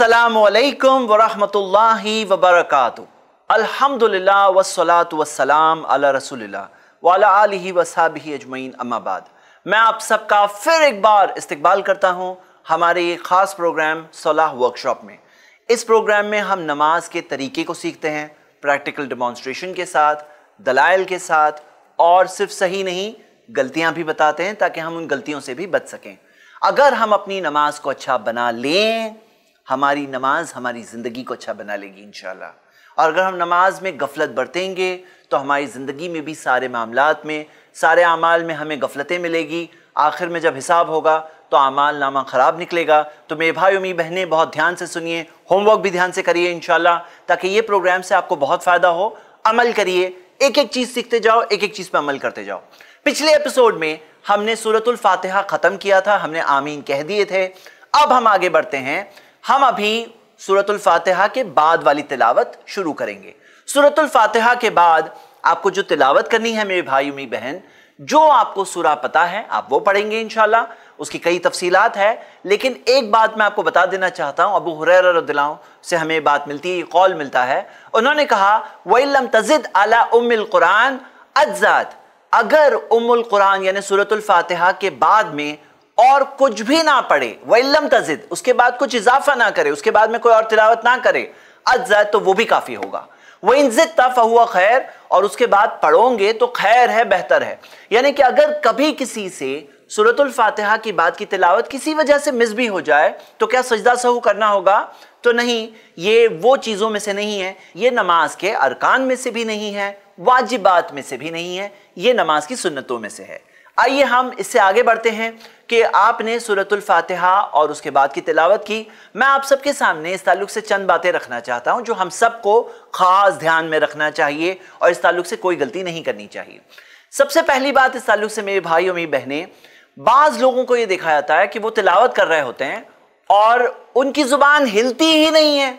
असलकम वरहमल वबरक अलहमदिल्ला वसलात वसलाम अला रसोल्ला वाला वसाब ही अजमैन अम्माबाद मैं आप सबका फिर एक बार इस्तबाल करता हूँ हमारे एक ख़ास प्रोग्राम सलाह वर्कशॉप में इस प्रोग्राम में हम नमाज के तरीके को सीखते हैं प्रैक्टिकल डिमॉन्स्ट्रेशन के साथ दलाइल के साथ और सिर्फ सही नहीं गलतियाँ भी बताते हैं ताकि हम उन गलतियों से भी बच सकें अगर हम अपनी नमाज को अच्छा बना लें हमारी नमाज हमारी ज़िंदगी को अच्छा बना लेगी इन और अगर हम नमाज में गफलत बरतेंगे तो हमारी ज़िंदगी में भी सारे मामला में सारे अमाल में हमें गफलतें मिलेगी आखिर में जब हिसाब होगा तो अमाल नामा ख़राब निकलेगा तो मेरे भाई उमी बहनें बहुत ध्यान से सुनिए होमवर्क भी ध्यान से करिए इन ताकि ये प्रोग्राम से आपको बहुत फ़ायदा हो अमल करिए एक एक चीज़ सीखते जाओ एक एक चीज़ पर अमल करते जाओ पिछले एपिसोड में हमने सूरतुल फातिहा ख़त्म किया था हमने आमीन कह दिए थे अब हम आगे बढ़ते हैं हम अभी सूरतुल फातिहा के बाद वाली तिलावत शुरू करेंगे सूरतुल फातिहा के बाद आपको जो तिलावत करनी है मेरे भाई मेरी बहन जो आपको सूरा पता है आप वो पढ़ेंगे इनशाला उसकी कई तफसीलात है लेकिन एक बात मैं आपको बता देना चाहता हूँ अबू हुरैरदिल्लाओं से हमें बात मिलती है कौल मिलता है उन्होंने कहा वम तजिद अला उमिल कुरान अज्जात अगर उमुल कुरान यानी सूरतुल फातिहा के बाद में और कुछ भी ना पढ़े वम तजिद उसके बाद कुछ इजाफा ना करे उसके बाद में कोई और तिलावत ना करे अज्जा तो वो भी काफ़ी होगा वह इनजिद तफ़ हुआ खैर और उसके बाद पढ़ोगे तो खैर है बेहतर है यानी कि अगर कभी किसी से सूरतुल फातिहा की बात की तिलावत किसी वजह से मिस भी हो जाए तो क्या सजदा सहू करना होगा तो नहीं ये वो चीज़ों में से नहीं है ये नमाज के अरकान में से भी नहीं है वाजिबात में से भी नहीं है ये नमाज की सुन्नतों में से है आइए हम इससे आगे बढ़ते हैं कि आपने सूरतुल फातिहा और उसके बाद की तिलावत की मैं आप सबके सामने इस ताल्लुक से चंद बातें रखना चाहता हूं जो हम सबको खास ध्यान में रखना चाहिए और इस ताल्लुक से कोई गलती नहीं करनी चाहिए सबसे पहली बात इस ताल्लुक से मेरे भाई और मेरी बहनें बाज लोगों को यह देखा जाता है कि वो तिलावत कर रहे होते हैं और उनकी जुबान हिलती ही नहीं है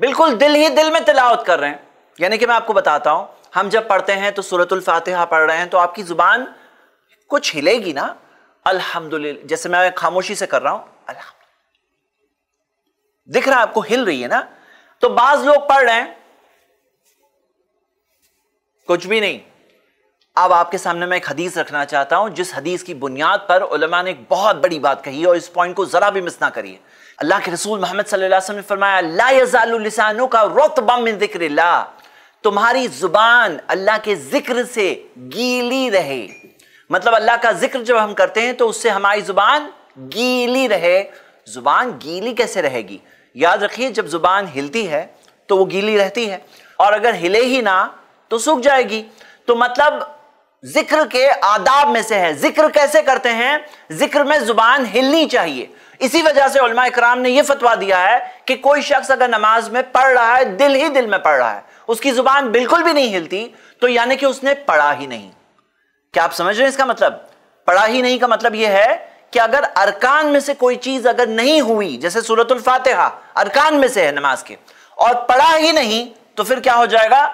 बिल्कुल दिल ही दिल में तिलावत कर रहे हैं यानी कि मैं आपको बताता हूं हम जब पढ़ते हैं तो सूरतुल फातिहा पढ़ रहे हैं तो आपकी जुबान कुछ हिलेगी ना अल्हम्दुलिल्लाह जैसे मैं खामोशी से कर रहा हूं दिख रहा है आपको हिल रही है ना तो बाज लोग पढ़ रहे हैं कुछ भी नहीं अब आपके सामने मैं एक हदीस रखना चाहता हूं जिस हदीस की बुनियाद पर उलमा ने एक बहुत बड़ी बात कही और इस पॉइंट को जरा भी मिस ना करिए अल्लाह के रसूल मोहम्मद ने फरमाया का रोत बम जिक्र तुम्हारी जुबान अल्लाह के जिक्र से गीली रहे मतलब अल्लाह का जिक्र जब हम करते हैं तो उससे हमारी जुबान गीली रहे जुबान गीली कैसे रहेगी याद रखिए जब जुबान हिलती है तो वो गीली रहती है और अगर हिले ही ना तो सूख जाएगी तो मतलब जिक्र के आदाब में से है जिक्र कैसे करते हैं जिक्र में जुबान हिलनी चाहिए इसी वजह से उलमा कराम ने यह फतवा दिया है कि कोई शख्स अगर नमाज में पढ़ रहा है दिल ही दिल में पढ़ रहा है उसकी जुबान बिल्कुल भी नहीं हिलती तो यानी कि उसने पढ़ा ही नहीं क्या आप समझ रहे हैं इसका मतलब पढ़ा ही नहीं का मतलब यह है कि अगर अरकान में से कोई चीज अगर नहीं हुई जैसे सूरतुल फातिहा अरकान में से है नमाज के और पढ़ा ही नहीं तो फिर क्या हो जाएगा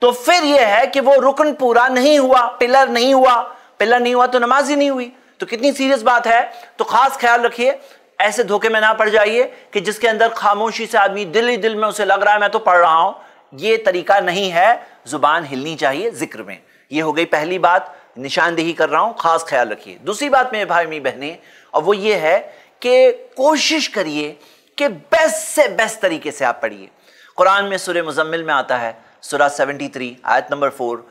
तो फिर यह है कि वो रुकन पूरा नहीं हुआ पिलर नहीं हुआ पिलर नहीं हुआ तो नमाज ही नहीं हुई तो कितनी सीरियस बात है तो खास ख्याल रखिए ऐसे धोखे में ना पड़ जाइए कि जिसके अंदर खामोशी से आदमी दिल ही दिल में उसे लग रहा है मैं तो पढ़ रहा हूं ये तरीका नहीं है जुबान हिलनी चाहिए जिक्र में ये हो गई पहली बात निशानदेही कर रहा हूँ ख़ास ख्याल रखिए दूसरी बात मेरे भाई मेरी बहने और वो ये है कि कोशिश करिए कि बेस्ट से बेस्ट तरीके से आप पढ़िए कुरान में सुर मुजम्मिल में आता है सुरा 73 आयत नंबर फोर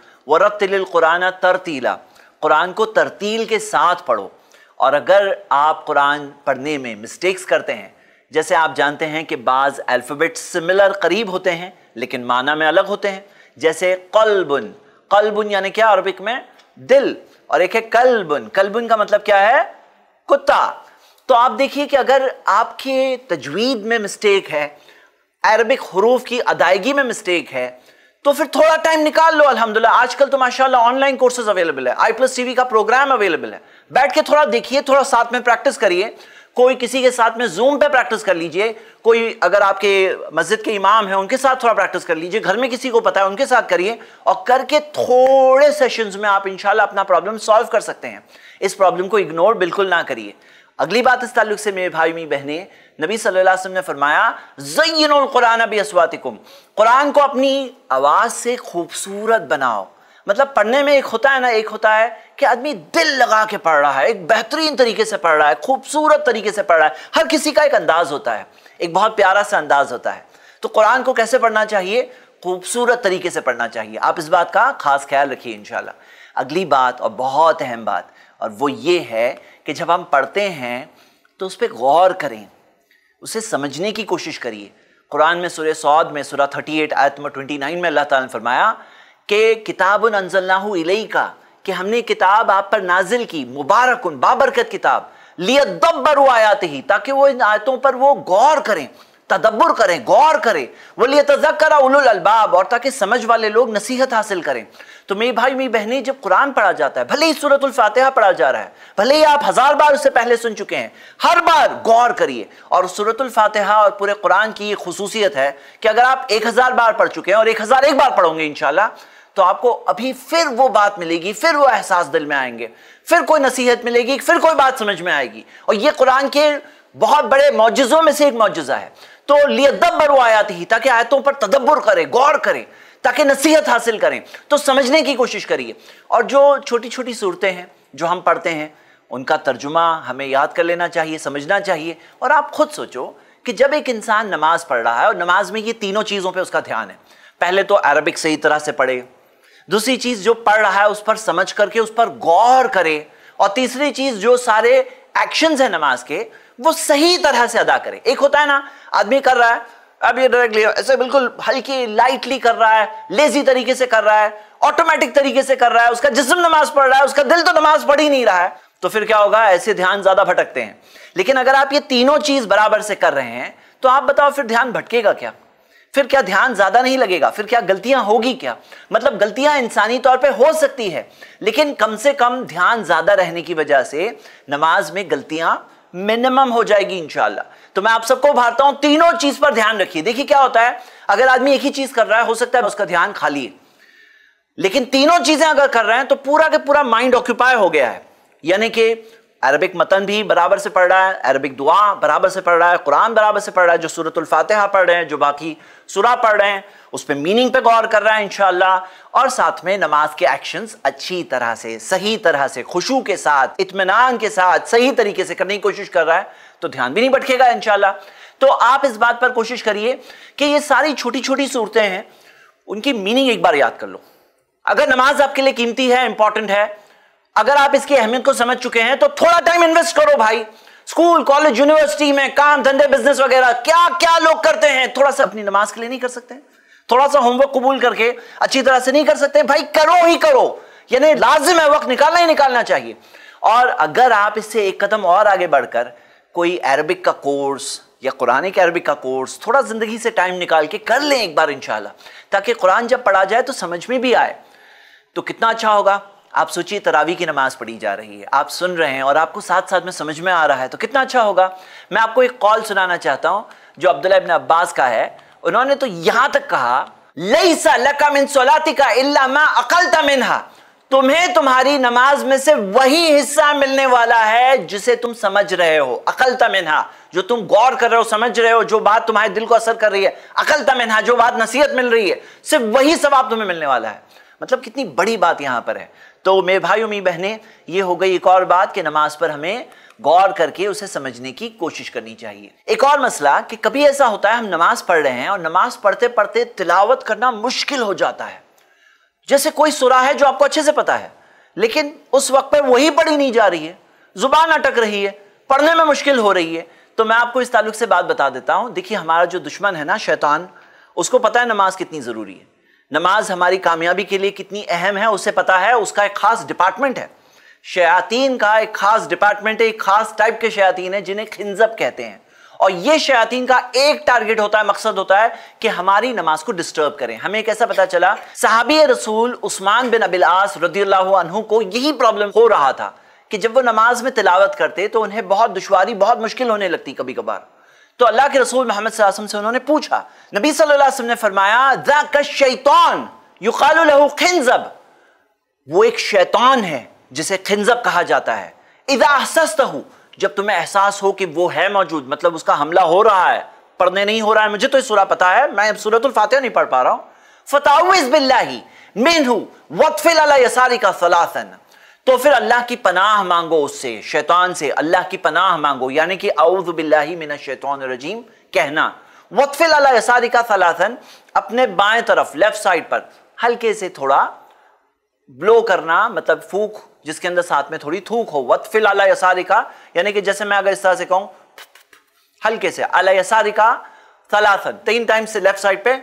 तिल कुरान तरतीला कुरान को तरतील के साथ पढ़ो और अगर आप कुरान पढ़ने में मिस्टेक्स करते हैं जैसे आप जानते हैं कि बाज़ अल्फ़ाबेट सिमिलर करीब होते हैं लेकिन माना में अलग होते हैं जैसे कलबुन कलबुन यानी क्या अरबिक में दिल और एक है कलबुन कलबुन का मतलब क्या है कुत्ता तो आप देखिए कि अगर आपके तजवीद में मिस्टेक है अरबिक हरूफ की अदायगी में मिस्टेक है तो फिर थोड़ा टाइम निकाल लो अलहमदुल्ला आजकल तो माशाल्लाह ऑनलाइन कोर्सेज अवेलेबल है आई प्लस टीवी का प्रोग्राम अवेलेबल है बैठ के थोड़ा देखिए थोड़ा साथ में प्रैक्टिस करिए कोई किसी के साथ में जूम पे प्रैक्टिस कर लीजिए कोई अगर आपके मस्जिद के इमाम हैं उनके साथ थोड़ा प्रैक्टिस कर लीजिए घर में किसी को पता है उनके साथ करिए और करके थोड़े सेशंस में आप इंशाल्लाह अपना प्रॉब्लम सॉल्व कर सकते हैं इस प्रॉब्लम को इग्नोर बिल्कुल ना करिए अगली बात इस ताल्लुक से मेरे भाई मेरी बहनें नबी सल्लल्लाहु अलैहि वसल्लम ने फरमाया कुरान अबी असवातिकुम कुरान को अपनी आवाज़ से खूबसूरत बनाओ मतलब पढ़ने में एक होता है ना एक होता है कि आदमी दिल लगा के पढ़ रहा है एक बेहतरीन तरीके से पढ़ रहा है खूबसूरत तरीके से पढ़ रहा है हर किसी का एक अंदाज होता है एक बहुत प्यारा सा अंदाज होता है तो कुरान को कैसे पढ़ना चाहिए खूबसूरत तरीके से पढ़ना चाहिए आप इस बात का खास ख्याल रखिए इन अगली बात और बहुत अहम बात और वो ये है कि जब हम पढ़ते हैं तो उस पर गौर करें उसे समझने की कोशिश करिए कुरान में सुर सौद में सुरा 38 आयत नंबर नाइन में अल्लाह ताला ने फरमाया कि किताबन अनजलनाहु का कि हमने किताब आप पर नाजिल की मुबारक उन बाबरकत किताब लिया दब्बर आयात ही ताकि वो इन आयतों पर वो गौर करें तदब्बर करें गौर करें वलिए तजकरा उलुल अलबाब और ताकि समझ वाले लोग नसीहत हासिल करें तो मेरी भाई मेरी बहनें जब कुरान पढ़ा जाता है भले ही सूरतुल फातिहा पढ़ा जा रहा है भले ही आप हज़ार बार उससे पहले सुन चुके हैं हर बार गौर करिए और सूरतुल फातिहा और पूरे कुरान की ये खसूसियत है कि अगर आप एक हज़ार बार पढ़ चुके हैं और एक हज़ार एक बार पढ़ोगे इनशाला तो आपको अभी फिर वो बात मिलेगी फिर वो एहसास दिल में आएंगे फिर कोई नसीहत मिलेगी फिर कोई बात समझ में आएगी और ये कुरान के बहुत बड़े मोजों में से एक मौजा है तो लिए दब्बर वो आयात ही ताकि आयतों पर तदब्बर करें गौर करें ताकि नसीहत हासिल करें तो समझने की कोशिश करिए और जो छोटी छोटी सूरतें हैं जो हम पढ़ते हैं उनका तर्जुमा हमें याद कर लेना चाहिए समझना चाहिए और आप खुद सोचो कि जब एक इंसान नमाज पढ़ रहा है और नमाज में ये तीनों चीज़ों पे उसका ध्यान है पहले तो अरबिक सही तरह से पढ़े दूसरी चीज जो पढ़ रहा है उस पर समझ करके उस पर गौर करे और तीसरी चीज जो सारे एक्शन है नमाज के वो सही तरह से अदा करे एक होता है ना आदमी कर रहा है अब ये डायरेक्टली ऐसे बिल्कुल हल्की लाइटली कर रहा है लेजी तरीके से कर रहा है ऑटोमेटिक तरीके से कर रहा है उसका जिसम नमाज पढ़ रहा है उसका दिल तो नमाज पढ़ ही नहीं रहा है तो फिर क्या होगा ऐसे ध्यान ज्यादा भटकते हैं लेकिन अगर आप ये तीनों चीज बराबर से कर रहे हैं तो आप बताओ फिर ध्यान भटकेगा क्या फिर क्या ध्यान ज्यादा नहीं लगेगा फिर क्या गलतियां होगी क्या मतलब गलतियां इंसानी तौर पे हो सकती है लेकिन कम से कम ध्यान ज्यादा रहने की वजह से नमाज में गलतियां मिनिमम हो जाएगी इंशाला तो मैं आप सबको भारता हूं तीनों चीज पर ध्यान रखिए देखिए क्या होता है अगर आदमी एक ही चीज कर रहा है हो सकता है उसका ध्यान खाली है लेकिन तीनों चीजें अगर कर रहे हैं तो पूरा के पूरा माइंड ऑक्यूपाई हो गया है यानी कि अरबिक मतन भी बराबर से पढ़ रहा है अरबिक दुआ बराबर से पढ़ रहा है कुरान बराबर से पढ़ रहा है जो सूरतुल्फातहा पढ़ रहे हैं जो बाकी सुरा पढ़ रहे हैं उस पर मीनिंग पे गौर कर रहा है इन और साथ में नमाज के एक्शंस अच्छी तरह से सही तरह से खुशू के साथ इतमान के साथ सही तरीके से करने की कोशिश कर रहा है तो ध्यान भी नहीं भटकेगा इन तो आप इस बात पर कोशिश करिए कि ये सारी छोटी छोटी सूरतें हैं उनकी मीनिंग एक बार याद कर लो अगर नमाज आपके लिए कीमती है इंपॉर्टेंट है अगर आप इसकी अहमियत को समझ चुके हैं तो थोड़ा टाइम इन्वेस्ट करो भाई स्कूल कॉलेज यूनिवर्सिटी में काम धंधे बिजनेस वगैरह क्या क्या लोग करते हैं थोड़ा सा अपनी नमाज के लिए नहीं कर सकते थोड़ा सा होमवर्क कबूल करके अच्छी तरह से नहीं कर सकते भाई करो ही करो यानी लाजिम है वक्त निकालना ही निकालना चाहिए और अगर आप इससे एक कदम और आगे बढ़कर कोई अरबिक का कोर्स या कुरान के अरबिक का कोर्स थोड़ा ज़िंदगी से टाइम निकाल के कर लें एक बार इंशाल्लाह ताकि कुरान जब पढ़ा जाए तो समझ में भी आए तो कितना अच्छा होगा आप सोचिए तरावी की नमाज पढ़ी जा रही है आप सुन रहे हैं और आपको साथ साथ में समझ में आ रहा है तो कितना अच्छा होगा मैं आपको एक कॉल सुनाना चाहता हूं जो अब्दुल्ला इबन अब्बास का है उन्होंने तो यहां तक कहा लईसा लका मिन सोलातिका इल्ला मा अकलता मिनहा तुम्हें तुम्हारी नमाज में से वही हिस्सा मिलने वाला है जिसे तुम समझ रहे हो अकलता मिनहा जो तुम गौर कर रहे हो समझ रहे हो जो बात तुम्हारे दिल को असर कर रही है अकलता मिनहा जो बात नसीहत मिल रही है सिर्फ वही सवाब तुम्हें मिलने वाला है मतलब कितनी बड़ी बात यहां पर है तो मेरे भाई उम्मी बहने ये हो गई एक और बात कि नमाज पर हमें गौर करके उसे समझने की कोशिश करनी चाहिए एक और मसला कि कभी ऐसा होता है हम नमाज पढ़ रहे हैं और नमाज पढ़ते पढ़ते तिलावत करना मुश्किल हो जाता है जैसे कोई सुरा है जो आपको अच्छे से पता है लेकिन उस वक्त पर वही पढ़ी नहीं जा रही है जुबान अटक रही है पढ़ने में मुश्किल हो रही है तो मैं आपको इस ताल्लुक से बात बता देता हूं देखिए हमारा जो दुश्मन है ना शैतान उसको पता है नमाज कितनी ज़रूरी है नमाज हमारी कामयाबी के लिए कितनी अहम है उसे पता है उसका एक खास डिपार्टमेंट है शयातीन का एक खास डिपार्टमेंट है एक खास टाइप के शयातीन है जिन्हें खिंजब कहते हैं और ये शयातीन का एक टारगेट होता है मकसद होता है कि हमारी नमाज को डिस्टर्ब करें हमें कैसा पता चला सहाबी रसूल उस्मान बिन अबिल आस रदील्लाहु को यही प्रॉब्लम हो रहा था कि जब वो नमाज में तिलावत करते तो उन्हें बहुत दुशारी बहुत मुश्किल होने लगती कभी कभार तो अल्लाह के रसूल मोहम्मद से उन्होंने पूछा नबी सल्लम ने फरमाया शैतान युकाल खिंजब वो एक शैतान है जिसे खिंजब कहा जाता है इदाहसस्त हूँ जब तुम्हें एहसास हो कि वो है मौजूद मतलब उसका हमला हो रहा है पढ़ने नहीं हो रहा है मुझे तो इस सुरा पता है मैं सूरतुल्फातिहा नहीं पढ़ पा रहा हूँ फताउज बिल्ला ही मेन हूँ वक्फिल का सलासन तो फिर अल्लाह की पनाह मांगो उससे शैतान से अल्लाह की पनाह मांगो यानी कि आउज़बिल्लिमिन शैतान रजीम कहना वतफिल अलासादी का सलासन अपने बाएं तरफ लेफ्ट साइड पर हल्के से थोड़ा ब्लो करना मतलब फूक जिसके अंदर साथ में थोड़ी थूक हो वतफिल अलासादी का यानी कि जैसे मैं अगर इस तरह से कहूँ हल्के से अलासादी का सलासन तीन टाइम से लेफ्ट साइड पे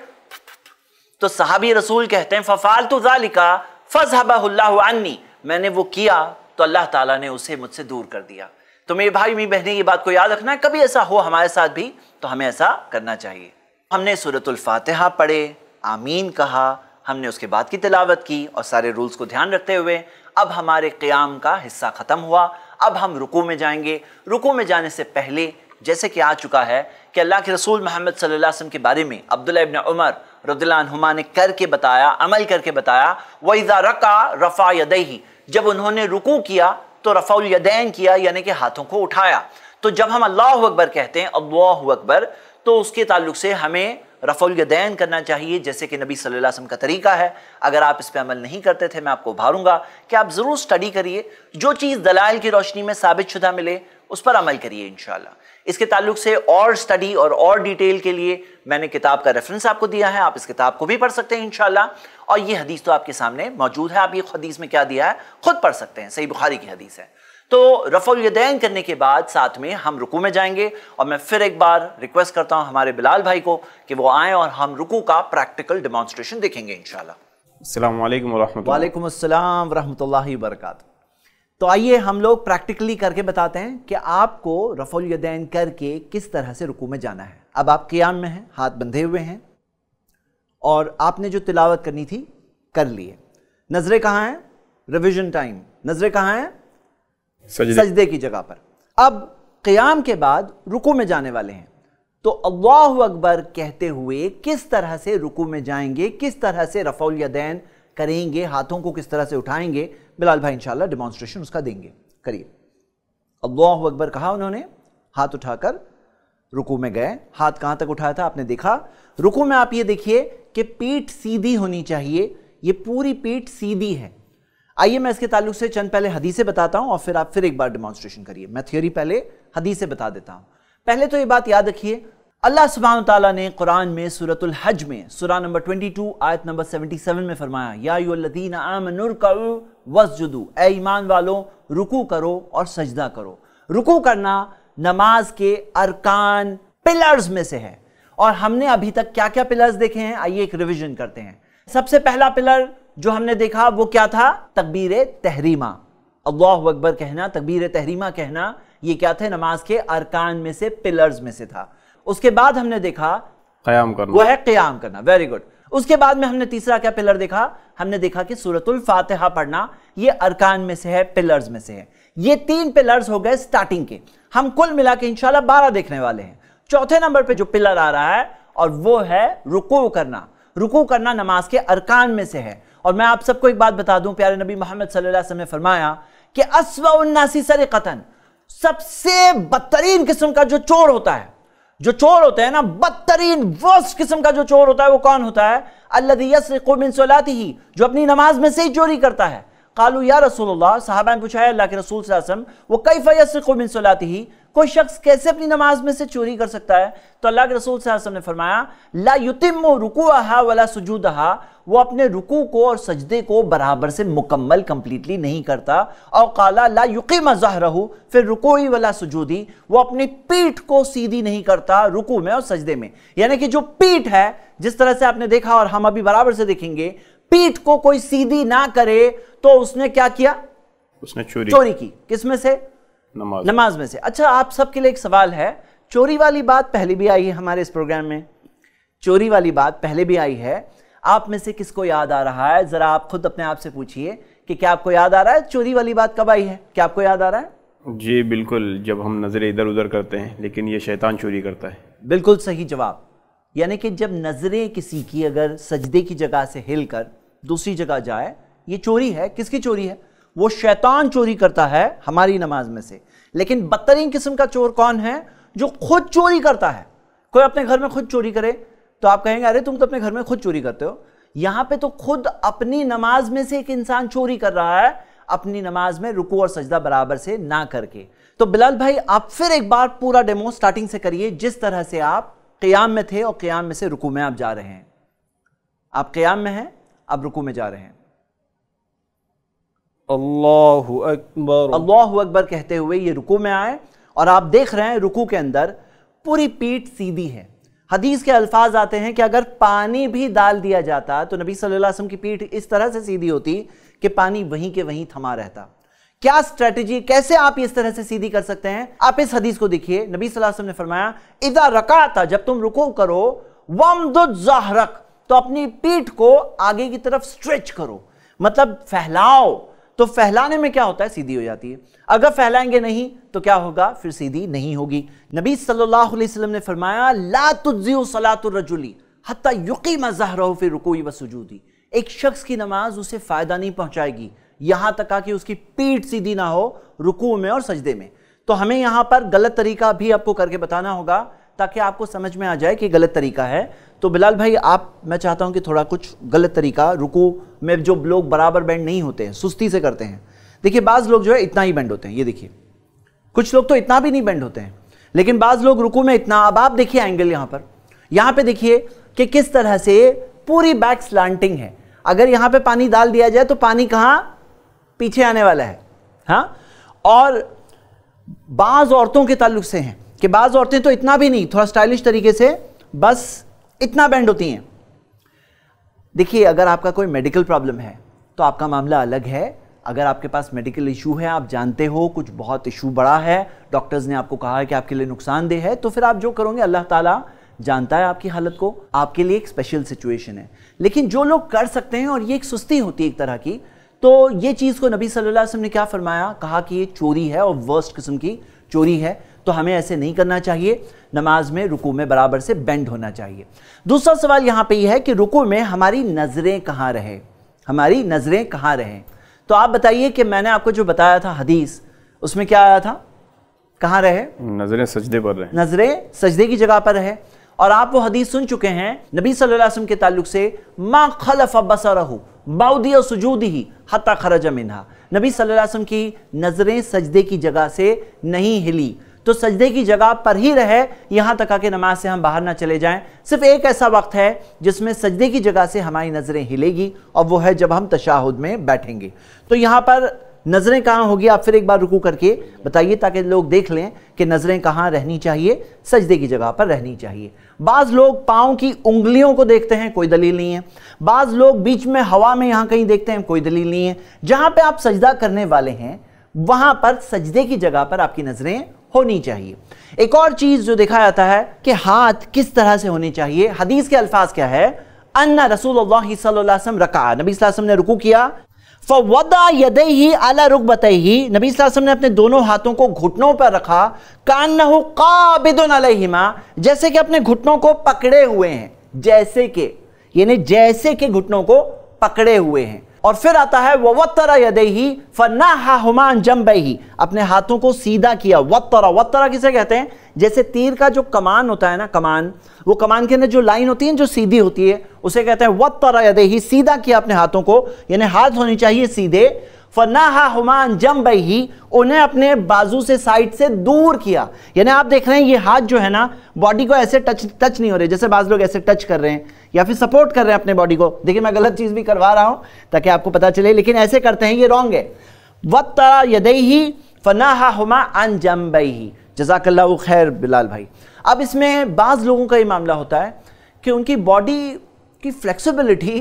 तो साहबी रसूल कहते हैं फफालतु तो अन्नी मैंने वो किया तो अल्लाह ताला ने उसे मुझसे दूर कर दिया तो मेरे भाई मेरी बहनी ये बात को याद रखना है कभी ऐसा हो हमारे साथ भी तो हमें ऐसा करना चाहिए हमने सूरतुल्फातहा पढ़े आमीन कहा हमने उसके बाद की तिलावत की और सारे रूल्स को ध्यान रखते हुए अब हमारे क़्याम का हिस्सा ख़त्म हुआ अब हम रुकू में जाएंगे रुकू में जाने से पहले जैसे कि आ चुका है कि अल्लाह के रसूल मोहम्मद सल्लल्लाहु के बारे में अब्दुल्ला इबन उमर रदुल्लाहुमा ने करके बताया अमल करके बताया वईज़ा रका रफ़ा यदही जब उन्होंने रुकू किया तो रफ़ाउल किया यानी कि हाथों को उठाया तो जब हम अल्लाह अकबर कहते हैं अल्लाह अकबर तो उसके ताल्लुक से हमें रफ़ुल करना चाहिए जैसे कि नबी सल्लल्लाहु का तरीका है अगर आप इस पर अमल नहीं करते थे मैं आपको उभारूंगा कि आप ज़रूर स्टडी करिए जो चीज़ दलाल की रोशनी में साबित शुदा मिले उस पर अमल करिए इन इसके ताल्लुक से और स्टडी और और डिटेल के लिए मैंने किताब का रेफरेंस आपको दिया है आप इस किताब को भी पढ़ सकते हैं इनशाला और ये हदीस तो आपके सामने मौजूद है आप ये हदीस में क्या दिया है खुद पढ़ सकते हैं सही बुखारी की हदीस है तो रफ़ुलयदैन करने के बाद साथ में हम रुकू में जाएंगे और मैं फिर एक बार रिक्वेस्ट करता हूँ हमारे बिलाल भाई को कि वो आएँ और हम रुकू का प्रैक्टिकल डेमॉन्स्ट्रेशन देखेंगे इनशाला शाला वालेकुम वरहमत वरहमत वर्का तो आइए हम लोग प्रैक्टिकली करके बताते हैं कि आपको रफोल यदैन करके किस तरह से रुकू में जाना है अब आप क्याम में हैं हाथ बंधे हुए हैं और आपने जो तिलावत करनी थी कर लिए नजरे कहाँ हैं रिविजन टाइम नजरे कहाँ हैं सजदे।, सजदे की जगह पर अब क्याम के बाद रुकू में जाने वाले हैं तो अल्लाह अकबर कहते हुए किस तरह से रुकू में जाएंगे किस तरह से रफोल यदैन करेंगे हाथों को किस तरह से उठाएंगे बिलाल भाई इंशाल्लाह डिमॉन्स्ट्रेशन उसका देंगे करिए अल्लाह अकबर कहा उन्होंने हाथ उठाकर रुकू में गए हाथ कहां तक उठाया था आपने देखा रुकू में आप ये देखिए कि पीठ सीधी होनी चाहिए ये पूरी पीठ सीधी है आइए मैं इसके ताल्लुक से चंद पहले से बताता हूं और फिर आप फिर एक बार डिमॉन्स्ट्रेशन करिए मैं थ्योरी पहले से बता देता हूं पहले तो ये बात याद रखिए अल्लाह सुबहान ने कुरान में सूरतुल हज में सूरा नंबर 22 आयत नंबर 77 में फरमाया यादीन ईमान वालों रुकू करो और सजदा करो रुकू करना नमाज के अरकान पिलर्स में से है और हमने अभी तक क्या क्या पिलर्स देखे हैं आइए एक रिविजन करते हैं सबसे पहला पिलर जो हमने देखा वो क्या था तकबीर तहरीमा अल्लाह अकबर कहना तकबीर तहरीमा कहना ये क्या थे नमाज के अरकान में से पिलर्स में से था उसके बाद हमने देखा क्याम करना वो है क्याम करना वेरी गुड उसके बाद में हमने तीसरा क्या पिलर देखा हमने देखा कि सूरतुल फातिहा पढ़ना ये अरकान में से है पिलर्स में से है ये तीन पिलर्स हो गए स्टार्टिंग के हम कुल मिला के इंशाला बारह देखने वाले हैं चौथे नंबर पे जो पिलर आ रहा है और वो है रुको करना रुको करना नमाज के अरकान में से है और मैं आप सबको एक बात बता दूं प्यारे नबी मोहम्मद सल्लल्लाहु ने फरमाया कि असवासी सर कतन सबसे बदतरीन किस्म का जो चोर होता है जो चोर होते हैं ना बदतरीन वर्स्ट किस्म का जो चोर होता है वो कौन होता है अल्लाह सोलाती ही जो अपनी नमाज में से ही चोरी करता है कालू या रसूल साहबा ने पूछा है अल्लाह के रसूल वो कई फ़ैसिन सलाती ही कोई शख्स कैसे अपनी नमाज में से चोरी कर सकता है तो अल्लाह के रसूल ने फरमाया ला युतिम रुकू हा वला सजूद हा वो अपने रुकू को और सजदे को बराबर से मुकम्मल कम्प्लीटली नहीं करता और काला ला युकीम जहरहू फिर रुकोई वला सजूदी वो अपनी पीठ को सीधी नहीं करता रुकू में और सजदे में यानी कि जो पीठ है जिस तरह से आपने देखा और हम अभी बराबर से देखेंगे पीठ को कोई सीधी ना करे तो उसने क्या किया उसने चोरी चोरी की किसमें से नमाज नमाज में से अच्छा आप सबके लिए एक सवाल है चोरी वाली बात पहले भी आई है हमारे इस प्रोग्राम में चोरी वाली बात पहले भी आई है आप में से किसको याद आ रहा है जरा आप खुद अपने आप से पूछिए कि क्या आपको याद आ रहा है चोरी वाली बात कब आई है क्या आपको याद आ रहा है जी बिल्कुल जब हम नज़रें इधर उधर करते हैं लेकिन ये शैतान चोरी करता है बिल्कुल सही जवाब यानी कि जब नज़रें किसी की अगर सजदे की जगह से हिलकर दूसरी जगह जाए ये चोरी है किसकी चोरी है वो शैतान चोरी करता है हमारी नमाज में से लेकिन बदतरीन किस्म का चोर कौन है जो खुद चोरी करता है कोई अपने घर में खुद चोरी करे तो आप कहेंगे अरे तुम तो अपने घर में खुद चोरी करते हो यहां पे तो खुद अपनी नमाज में से एक इंसान चोरी कर रहा है अपनी नमाज में रुको और सजदा बराबर से ना करके तो बिलाल भाई आप फिर एक बार पूरा डेमो स्टार्टिंग से करिए जिस तरह से आप क्याम में थे और क्याम में से रुकू में आप जा रहे हैं आप क्याम में हैं अब रुकू में जा रहे हैं अल्लाह अकबर अल्लाह अकबर कहते हुए ये रुकू में आए और आप देख रहे हैं रुकू के अंदर पूरी पीठ सीधी है हदीस के अल्फाज आते हैं कि अगर पानी भी डाल दिया जाता तो नबी सल्लल्लाहु अलैहि वसल्लम की पीठ इस तरह से सीधी होती कि पानी वहीं के वहीं थमा रहता क्या स्ट्रेटजी कैसे आप इस तरह से सीधी कर सकते हैं आप इस हदीस को देखिए नबी सल्लल्लाहु अलैहि वसल्लम ने फरमाया इधर रका था जब तुम रुको करो वमदुद जहरक तो अपनी पीठ को आगे की तरफ स्ट्रेच करो मतलब फैलाओ तो फैलाने में क्या होता है सीधी हो जाती है अगर फैलाएंगे नहीं तो क्या होगा फिर सीधी नहीं होगी नबी सल्लल्लाहु अलैहि वसल्लम ने फरमाया ला तुजी सलातुरजुली हती युकी मजहरो फिर रुकोई व सुजूदी एक शख्स की नमाज उसे फ़ायदा नहीं पहुंचाएगी यहाँ तक आके उसकी पीठ सीधी ना हो रुकू में और सजदे में तो हमें यहाँ पर गलत तरीका भी आपको करके बताना होगा ताकि आपको समझ में आ जाए कि गलत तरीका है तो बिलाल भाई आप मैं चाहता हूं कि थोड़ा कुछ गलत तरीका रुकू में जो लोग बराबर बैंड नहीं होते हैं सुस्ती से करते हैं देखिए बाज़ लोग जो है इतना ही बैंड होते हैं ये देखिए कुछ लोग तो इतना भी नहीं बैंड होते हैं लेकिन बाज़ लोग रुकू में इतना अब आप देखिए एंगल यहां पर यहां पर देखिए कि किस तरह से पूरी बैक स्लांटिंग है अगर यहां पर पानी डाल दिया जाए तो पानी कहां पीछे आने वाला है हाँ और बाज़ औरतों के ताल्लुक से हैं कि बाज़ औरतें तो इतना भी नहीं थोड़ा स्टाइलिश तरीके से बस इतना बैंड होती हैं देखिए अगर आपका कोई मेडिकल प्रॉब्लम है तो आपका मामला अलग है अगर आपके पास मेडिकल इशू है आप जानते हो कुछ बहुत इशू बड़ा है डॉक्टर्स ने आपको कहा है कि आपके लिए नुकसानदेह है तो फिर आप जो करोगे अल्लाह ताला जानता है आपकी हालत को आपके लिए एक स्पेशल सिचुएशन है लेकिन जो लोग कर सकते हैं और ये एक सुस्ती होती है एक तरह की तो ये चीज़ को नबी सल्लल्लाहु अलैहि वसल्लम ने क्या फरमाया कहा कि ये चोरी है और वर्स्ट किस्म की चोरी है तो हमें ऐसे नहीं करना चाहिए नमाज में रुकू में बराबर से बेंड होना चाहिए दूसरा सवाल यहाँ पे यह है कि रुकू में हमारी नज़रें कहाँ रहे हमारी नज़रें कहाँ रहे तो आप बताइए कि मैंने आपको जो बताया था हदीस उसमें क्या आया था कहाँ रहे नज़रें सजदे पर रहे नज़रें सजदे की जगह पर रहे और आप वो हदीस सुन चुके हैं नबी सल्लल्लाहु अलैहि वसल्लम के ताल्लुक से मा खलफ बसरहु बाउदी और सुजूदी ही हता खरज मिन्हा नबी सल्लल्लाहु अलैहि वसल्लम की नज़रें सजदे की जगह से नहीं हिली तो सजदे की जगह पर ही रहे यहाँ तक आके नमाज से हम बाहर ना चले जाएं सिर्फ एक ऐसा वक्त है जिसमें सजदे की जगह से हमारी नज़रें हिलेगी और वो है जब हम तशाहुद में बैठेंगे तो यहाँ पर नज़रें कहाँ होगी आप फिर एक बार रुकू करके बताइए ताकि लोग देख लें कि नज़रें कहाँ रहनी चाहिए सजदे की जगह पर रहनी चाहिए बाज़ लोग पाँव की उंगलियों को देखते हैं कोई दलील नहीं है बाज़ लोग बीच में हवा में यहाँ कहीं देखते हैं कोई दलील नहीं है जहाँ पे आप सजदा करने वाले हैं वहाँ पर सजदे की जगह पर आपकी नज़रें होनी चाहिए एक और चीज़ जो देखा जाता है कि हाथ किस तरह से होने चाहिए हदीस के अल्फाज क्या है अन्ना रसूल सल्लम रका नबी वसम ने रुकू किया फवदा यदे ही अला रुक बतई ही नबी वसम ने अपने दोनों हाथों को घुटनों पर रखा कान का जैसे कि अपने घुटनों को पकड़े हुए हैं जैसे के यानी जैसे के घुटनों को पकड़े हुए हैं और फिर आता है वह वत्तरा ही फन्ना हा हुमान जम्बही अपने हाथों को सीधा किया वत्तरा वत्तरा किसे कहते हैं जैसे तीर का जो कमान होता है ना कमान वो कमान के अंदर जो लाइन होती है जो सीधी होती है उसे कहते हैं वत्तरा ही सीधा किया अपने हाथों को यानी हाथ होनी चाहिए सीधे फना हमान जम ही उन्हें अपने बाजू से साइड से दूर किया यानी आप देख रहे हैं ये हाथ जो है ना बॉडी को ऐसे टच टच नहीं हो रहे जैसे बाज लोग ऐसे टच कर रहे हैं या फिर सपोर्ट कर रहे हैं अपने बॉडी को देखिए मैं गलत चीज़ भी करवा रहा हूं ताकि आपको पता चले लेकिन ऐसे करते हैं ये रॉन्ग है वक्त यदई ही फनाहा हमा अन जम ही जजाकल्ला खैर बिलाल भाई अब इसमें बाज़ लोगों का ये मामला होता है कि उनकी बॉडी की फ्लेक्सिबिलिटी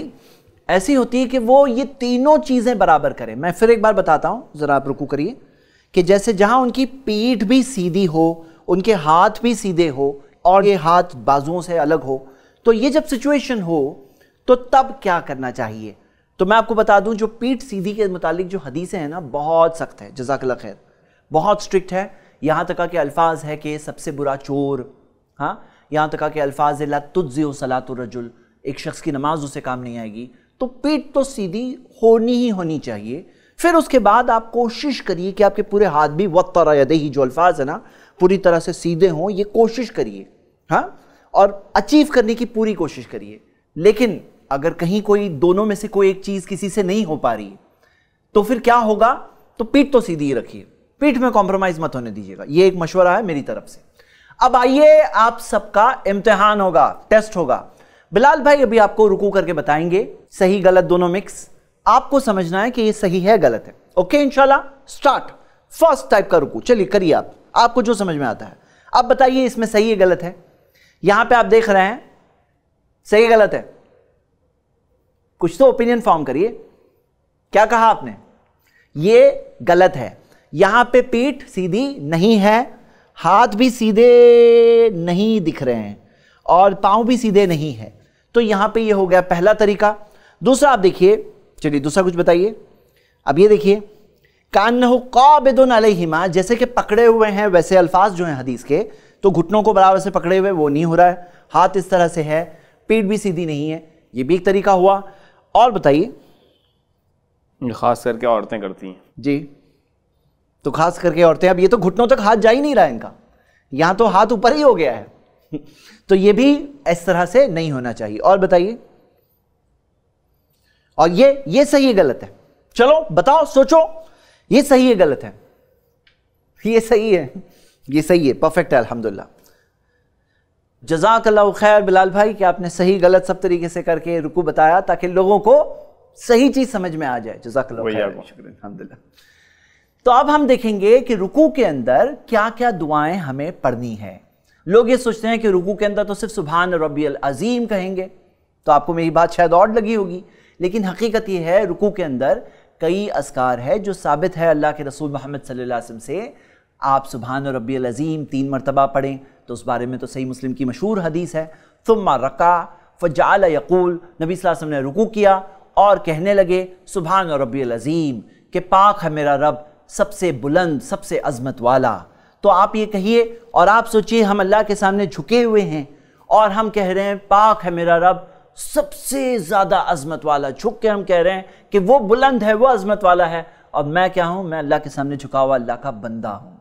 ऐसी होती है कि वो ये तीनों चीज़ें बराबर करें मैं फिर एक बार बताता हूँ ज़रा आप रुकू करिए कि जैसे जहां उनकी पीठ भी सीधी हो उनके हाथ भी सीधे हो और ये हाथ बाजुओं से अलग हो तो ये जब सिचुएशन हो तो तब क्या करना चाहिए तो मैं आपको बता दूं जो पीठ सीधी के मुतालिक जो हदीसें हैं ना बहुत सख्त है जजाकला खैर बहुत स्ट्रिक्ट है यहाँ तक के अल्फाज है कि सबसे बुरा चोर हाँ यहाँ तक के अल्फाज ला तुजी सलातुलरजुल एक शख्स की नमाज उसे काम नहीं आएगी तो पीठ तो सीधी होनी ही होनी चाहिए फिर उसके बाद आप कोशिश करिए कि आपके पूरे हाथ भी वक्त और यदही जो अल्फाज है ना पूरी तरह से सीधे हों ये कोशिश करिए हाँ और अचीव करने की पूरी कोशिश करिए लेकिन अगर कहीं कोई दोनों में से कोई एक चीज़ किसी से नहीं हो पा रही है तो फिर क्या होगा तो पीठ तो सीधी ही रखिए पीठ में कॉम्प्रोमाइज़ मत होने दीजिएगा ये एक मशवरा है मेरी तरफ से अब आइए आप सबका इम्तिहान होगा टेस्ट होगा बिलाल भाई अभी आपको रुकू करके बताएंगे सही गलत दोनों मिक्स आपको समझना है कि ये सही है गलत है ओके इंशाल्लाह स्टार्ट फर्स्ट टाइप का रुकू चलिए करिए आप आपको जो समझ में आता है आप बताइए इसमें सही है गलत है यहां पे आप देख रहे हैं सही गलत है कुछ तो ओपिनियन फॉर्म करिए क्या कहा आपने ये गलत है यहां पे पीठ सीधी नहीं है हाथ भी सीधे नहीं दिख रहे हैं और पांव भी सीधे नहीं है तो यहां पे ये हो गया पहला तरीका दूसरा आप देखिए चलिए दूसरा कुछ बताइए अब ये देखिए कानहु काबिदुन अलहिमा जैसे कि पकड़े हुए हैं वैसे अल्फाज जो हैं हदीस के तो घुटनों को बराबर से पकड़े हुए वो नहीं हो रहा है हाथ इस तरह से है पीठ भी सीधी नहीं है ये भी एक तरीका हुआ और बताइए खास करके औरतें करती हैं जी तो खास करके औरतें अब ये तो घुटनों तक हाथ जा ही नहीं रहा है इनका यहाँ तो हाथ ऊपर ही हो गया है तो ये भी इस तरह से नहीं होना चाहिए और बताइए और ये ये सही है गलत है चलो बताओ सोचो ये सही है गलत है ये सही है ये सही है परफेक्ट है अल्हम्दुलिल्लाह जजाक खैर बिलाल भाई कि आपने सही गलत सब तरीके से करके रुकू बताया ताकि लोगों को सही चीज़ समझ में आ जाए जजाक अल्हम्दुलिल्लाह तो अब हम देखेंगे कि रुकू के अंदर क्या क्या दुआएं हमें पढ़नी है लोग ये सोचते हैं कि रुकू के अंदर तो सिर्फ सुबहान रबी अज़ीम कहेंगे तो आपको मेरी बात शायद और लगी होगी लेकिन हकीकत यह है रुकू के अंदर कई असकार है जो साबित है अल्लाह के रसूल महमद सल्लम से आप सुबहान रबी अज़ीम तीन मरतबा पढ़ें तो उस बारे में तो सही मुस्लिम की मशहूर हदीस है फुमा रका फ़जाल यकूल नबी वसम ने रुकू किया और कहने लगे सुबहान रबी अज़ीम के पाक है मेरा रब सबसे बुलंद सबसे अजमत वाला तो आप ये कहिए और आप सोचिए हम अल्लाह के सामने झुके हुए हैं और हम कह रहे हैं पाक है मेरा रब सबसे ज़्यादा अजमत वाला झुक के हम कह रहे हैं कि वो बुलंद है वो अजमत वाला है और मैं क्या हूँ मैं अल्लाह के सामने झुका हुआ अल्लाह का बंदा हूँ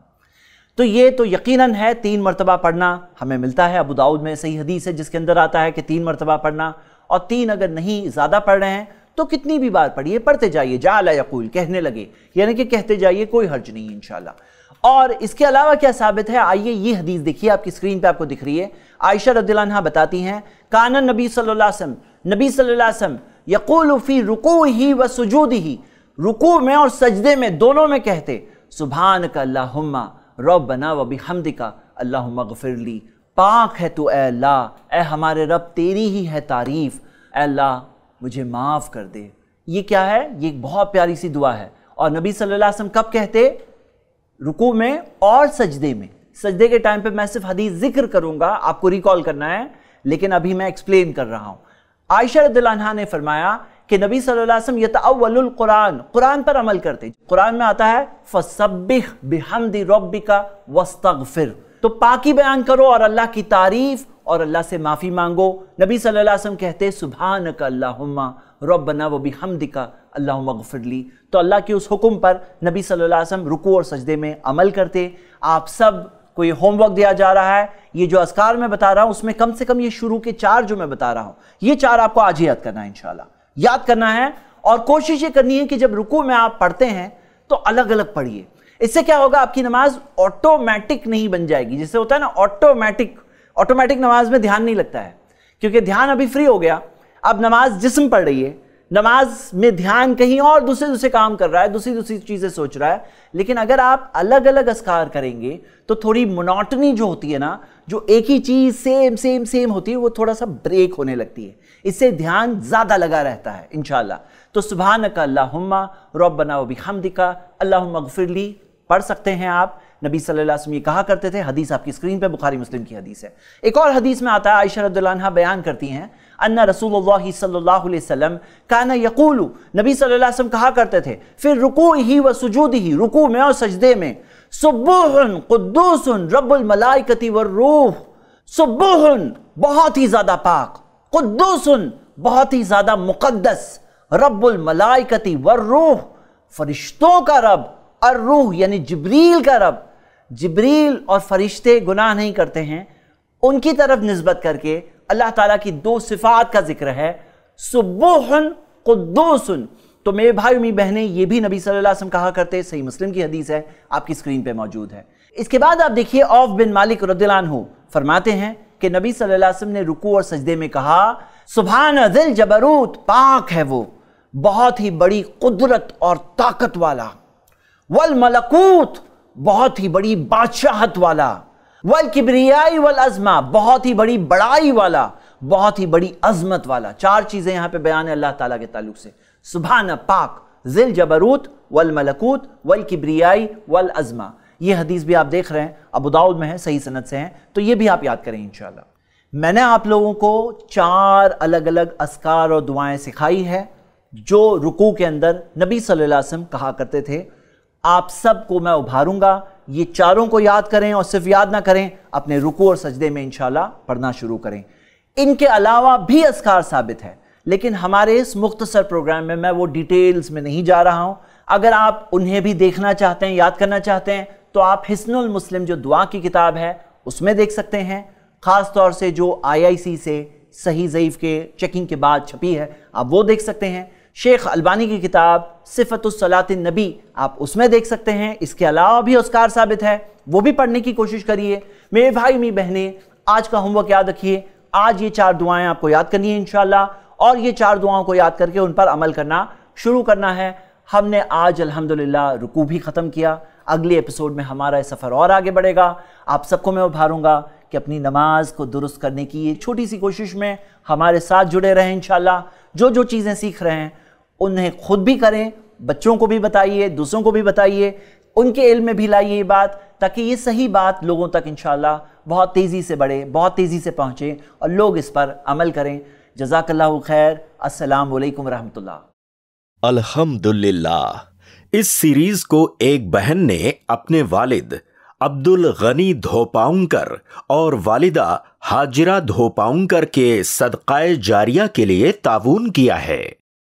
तो ये तो यकीनन है तीन मरतबा पढ़ना हमें मिलता है अबू दाऊद में सही हदीस है जिसके अंदर आता है कि तीन मरतबा पढ़ना और तीन अगर नहीं ज़्यादा पढ़ रहे हैं तो कितनी भी बार पढ़िए पढ़ते जाइए जा अला यकूल कहने लगे यानी कि कहते जाइए कोई हर्ज नहीं इन और इसके अलावा क्या साबित है आइए ये हदीस देखिए आपकी स्क्रीन पे आपको दिख रही है आयशा रदिल्ला बताती हैं काना नबी सल्लल्लाहु अलैहि वसल्लम नबी सल्लल्लाहु अलैहि वसल्लम यकूल फी रुकू ही व सुजूद ही रुकू में और सजदे में दोनों में कहते सुबहान का अल्लाहुम्मा बना व हमद का अल्लाहुम्मा गफिरली पाक है तो ए अल्लाह ए हमारे रब तेरी ही है तारीफ़ अल्लाह मुझे माफ़ कर दे ये क्या है ये एक बहुत प्यारी सी दुआ है और नबी सल्लल्लाहु अलैहि वसल्लम कब कहते रुकू में और सजदे में सजदे के टाइम पे मैं सिर्फ हदीस जिक्र करूंगा आपको रिकॉल करना है लेकिन अभी मैं एक्सप्लेन कर रहा हूं आयशा रदुल्ला ने फरमाया कि नबी सल्लल्लाहु अलैहि वसल्लम कुरान कुरान पर अमल करते कुरान में आता है फसबिह बिहमदी रब्बिका वस्तगफिर तो पाकी बयान करो और अल्लाह की तारीफ और अल्लाह से माफ़ी मांगो नबी सल्लल्लाहु अलैहि वसल्म कहते सुबहान का अल्लाहुम्मा रब्बना व बिहमद का अल्लाह मगफरली तो अल्लाह के उस हुक्म पर नबी सल्लल्लाहु अलैहि वसल्लम रुकू और सजदे में अमल करते आप सब को ये होमवर्क दिया जा रहा है ये जो असकार मैं बता रहा हूँ उसमें कम से कम ये शुरू के चार जो मैं बता रहा हूँ ये चार आपको आज ही याद करना है इन याद करना है और कोशिश ये करनी है कि जब रुकू में आप पढ़ते हैं तो अलग अलग पढ़िए इससे क्या होगा आपकी नमाज ऑटोमेटिक नहीं बन जाएगी जिससे होता है ना ऑटोमेटिक ऑटोमेटिक नमाज में ध्यान नहीं लगता है क्योंकि ध्यान अभी फ्री हो गया अब नमाज जिस्म पढ़ रही है नमाज में ध्यान कहीं और दूसरे दूसरे काम कर रहा है दूसरी दूसरी चीज़ें सोच रहा है लेकिन अगर आप अलग अलग असकार करेंगे तो थोड़ी मोनोटनी जो होती है ना जो एक ही चीज़ सेम सेम सेम होती है वो थोड़ा सा ब्रेक होने लगती है इससे ध्यान ज़्यादा लगा रहता है इन तो सुबह का अल्लाह रबना हम हमदिका अल्लाह मगफिरली पढ़ सकते हैं आप नबी सल्लम ये कहा करते थे हदीस आपकी स्क्रीन पे बुखारी मुस्लिम की हदीस है एक और हदीस में आता है आयशा बयान करती हैं अन्ना रसूल सल्लल्लाहु अलैहि वसल्लम काना यकूलू नबी सल्लल्लाहु अलैहि वसल्लम कहा करते थे फिर रुकू ही व सजूद ही रुकू में और सजदे में सुबुहन कुद्दूसन रबुलमलाइकती व रूह सुबुहन बहुत ही ज़्यादा पाक कुद्दूसन बहुत ही ज़्यादा मुकदस रबुल मलाइकति व रूह फरिश्तों का रब अर रूह यानी जबरील का रब जबरील और फरिश्ते गुनाह नहीं करते हैं उनकी तरफ नस्बत करके अल्लाह ताला की दो सिफ़ात का जिक्र है सुबोहन सुन तो मेरे भाई मेरी बहनें ये भी नबी सल्लल्लाहु अलैहि वसल्लम कहा करते सही मुस्लिम की हदीस है आपकी स्क्रीन पे मौजूद है इसके बाद आप देखिए औफ बिन मालिक रद्दलान हो फरमाते हैं कि नबी सल्लल्लाहु ने रुकू और सजदे में कहा सुबह दिल जबरूत पाक है वो बहुत ही बड़ी कुदरत और ताकत वाला वल मलकूत बहुत ही बड़ी बादशाहत वाला वल किबरियाई वल अजमा बहुत ही बड़ी बड़ाई वाला बहुत ही बड़ी अजमत वाला चार चीज़ें यहां पे बयान है अल्लाह ताला के ताल्लुक से सुबहान पाक जिल जबरूत वल मलकूत वल किबरियाई वल अजमा ये हदीस भी आप देख रहे हैं अबूदाउद में है सही सनत से हैं तो ये भी आप याद करें इनशाला मैंने आप लोगों को चार अलग अलग असकार और दुआएं सिखाई है जो रुकू के अंदर नबी सल्लल्लाहु अलैहि वसल्लम कहा करते थे आप सबको मैं उभारूंगा ये चारों को याद करें और सिर्फ याद ना करें अपने रुको और सजदे में इंशाला पढ़ना शुरू करें इनके अलावा भी असकार साबित है लेकिन हमारे इस मुख्तसर प्रोग्राम में मैं वो डिटेल्स में नहीं जा रहा हूँ अगर आप उन्हें भी देखना चाहते हैं याद करना चाहते हैं तो आप हिस्नुल मुस्लिम जो दुआ की किताब है उसमें देख सकते हैं ख़ास तौर से जो आईआईसी से सही ज़यीफ़ के चेकिंग के बाद छपी है आप वो देख सकते हैं शेख अल्बानी की किताब सिफत नबी आप उसमें देख सकते हैं इसके अलावा भी उसकार साबित है वो भी पढ़ने की कोशिश करिए मेरे भाई मेरी बहनें आज का होमवर्क याद रखिए आज ये चार दुआएं आपको याद करनी है इनशाला और ये चार दुआओं को याद करके उन पर अमल करना शुरू करना है हमने आज अल्हम्दुलिल्लाह रुकू भी ख़त्म किया अगले एपिसोड में हमारा सफ़र और आगे बढ़ेगा आप सबको मैं उभारूंगा कि अपनी नमाज को दुरुस्त करने की ये छोटी सी कोशिश में हमारे साथ जुड़े रहें इन जो जो चीज़ें सीख रहे हैं उन्हें खुद भी करें बच्चों को भी बताइए दूसरों को भी बताइए उनके इल्म में भी लाइए ये बात ताकि ये सही बात लोगों तक इन बहुत तेज़ी से बढ़े बहुत तेज़ी से पहुँचे और लोग इस पर अमल करें जजाकल्ला खैर असलकम वरहमल अल्हम्दुलिल्लाह इस सीरीज़ को एक बहन ने अपने वालिद अब्दुल गनी धोपाउंकर और वालिदा हाजिरा धोपाउंकर के सदक़ाए जारिया के लिए ताउन किया है